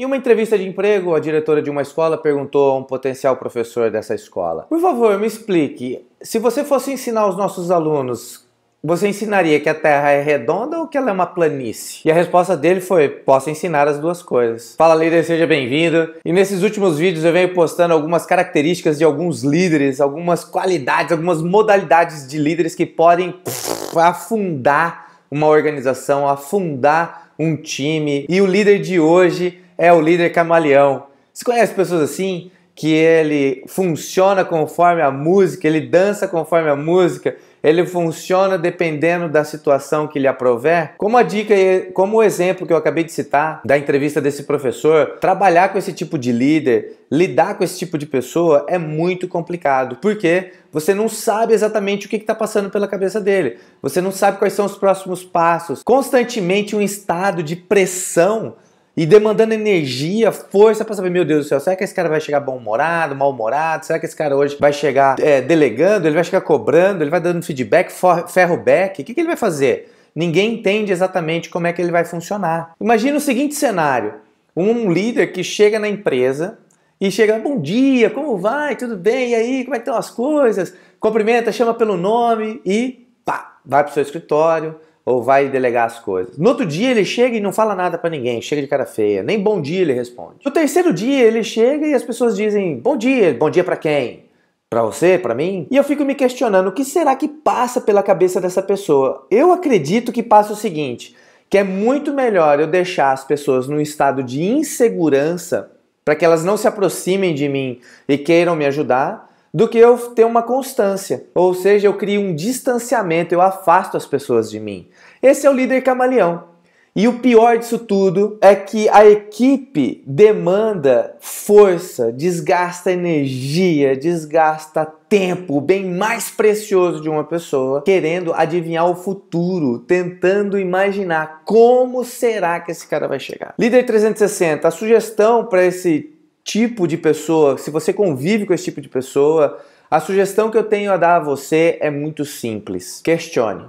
Em uma entrevista de emprego, a diretora de uma escola perguntou a um potencial professor dessa escola: Por favor, me explique, se você fosse ensinar os nossos alunos, você ensinaria que a Terra é redonda ou que ela é uma planície? E a resposta dele foi: posso ensinar as duas coisas. Fala líder, seja bem-vindo. E nesses últimos vídeos eu venho postando algumas características de alguns líderes, algumas qualidades, algumas modalidades de líderes que podem pff, afundar uma organização, a fundar um time. E o líder de hoje é o líder camaleão. Você conhece pessoas assim? que ele funciona conforme a música, ele dança conforme a música, ele funciona dependendo da situação que lhe aprover. Como a dica, como o exemplo que eu acabei de citar da entrevista desse professor, trabalhar com esse tipo de líder, lidar com esse tipo de pessoa é muito complicado, porque você não sabe exatamente o que está passando pela cabeça dele, você não sabe quais são os próximos passos. Constantemente um estado de pressão e demandando energia, força para saber, meu Deus do céu, será que esse cara vai chegar bom-humorado, mal-humorado? Será que esse cara hoje vai chegar é, delegando? Ele vai chegar cobrando? Ele vai dando feedback, ferro back? O que, que ele vai fazer? Ninguém entende exatamente como é que ele vai funcionar. Imagina o seguinte cenário: um líder que chega na empresa e chega, bom dia, como vai? Tudo bem? E aí, como é que estão as coisas? Cumprimenta, chama pelo nome e pá, vai para o seu escritório, ou vai delegar as coisas. No outro dia ele chega e não fala nada para ninguém, chega de cara feia, nem bom dia ele responde. No terceiro dia ele chega e as pessoas dizem bom dia, bom dia para quem? Para você, para mim? E eu fico me questionando, o que será que passa pela cabeça dessa pessoa? Eu acredito que passa o seguinte, que é muito melhor eu deixar as pessoas num estado de insegurança para que elas não se aproximem de mim e queiram me ajudar, do que eu ter uma constância. Ou seja, eu crio um distanciamento, eu afasto as pessoas de mim. Esse é o líder camaleão. E o pior disso tudo é que a equipe demanda força, desgasta energia, desgasta tempo, o bem mais precioso de uma pessoa, querendo adivinhar o futuro, tentando imaginar como será que esse cara vai chegar. Líder 360, a sugestão para esse tipo de pessoa, se você convive com esse tipo de pessoa, a sugestão que eu tenho a dar a você é muito simples. Questione.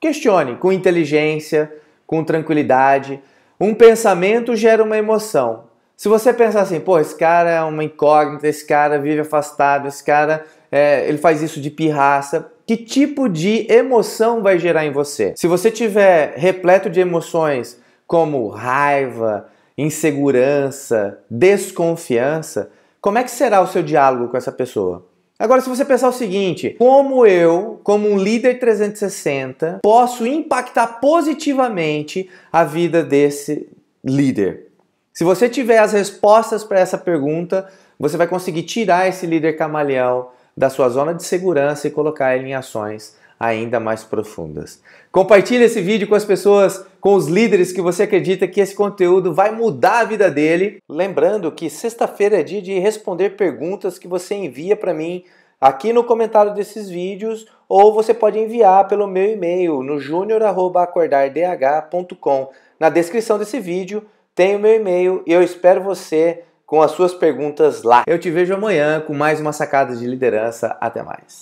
Questione com inteligência, com tranquilidade. Um pensamento gera uma emoção. Se você pensar assim, pô, esse cara é uma incógnita, esse cara vive afastado, esse cara é, ele faz isso de pirraça, que tipo de emoção vai gerar em você? Se você tiver repleto de emoções como raiva, insegurança, desconfiança, como é que será o seu diálogo com essa pessoa? Agora, se você pensar o seguinte, como eu, como um líder 360, posso impactar positivamente a vida desse líder? Se você tiver as respostas para essa pergunta, você vai conseguir tirar esse líder camaleão da sua zona de segurança e colocar ele em ações ainda mais profundas. Compartilhe esse vídeo com as pessoas, com os líderes que você acredita que esse conteúdo vai mudar a vida dele. Lembrando que sexta-feira é dia de responder perguntas que você envia para mim aqui no comentário desses vídeos ou você pode enviar pelo meu e-mail no junior@acordardh.com. Na descrição desse vídeo tem o meu e-mail e eu espero você com as suas perguntas lá. Eu te vejo amanhã com mais uma sacada de liderança. Até mais.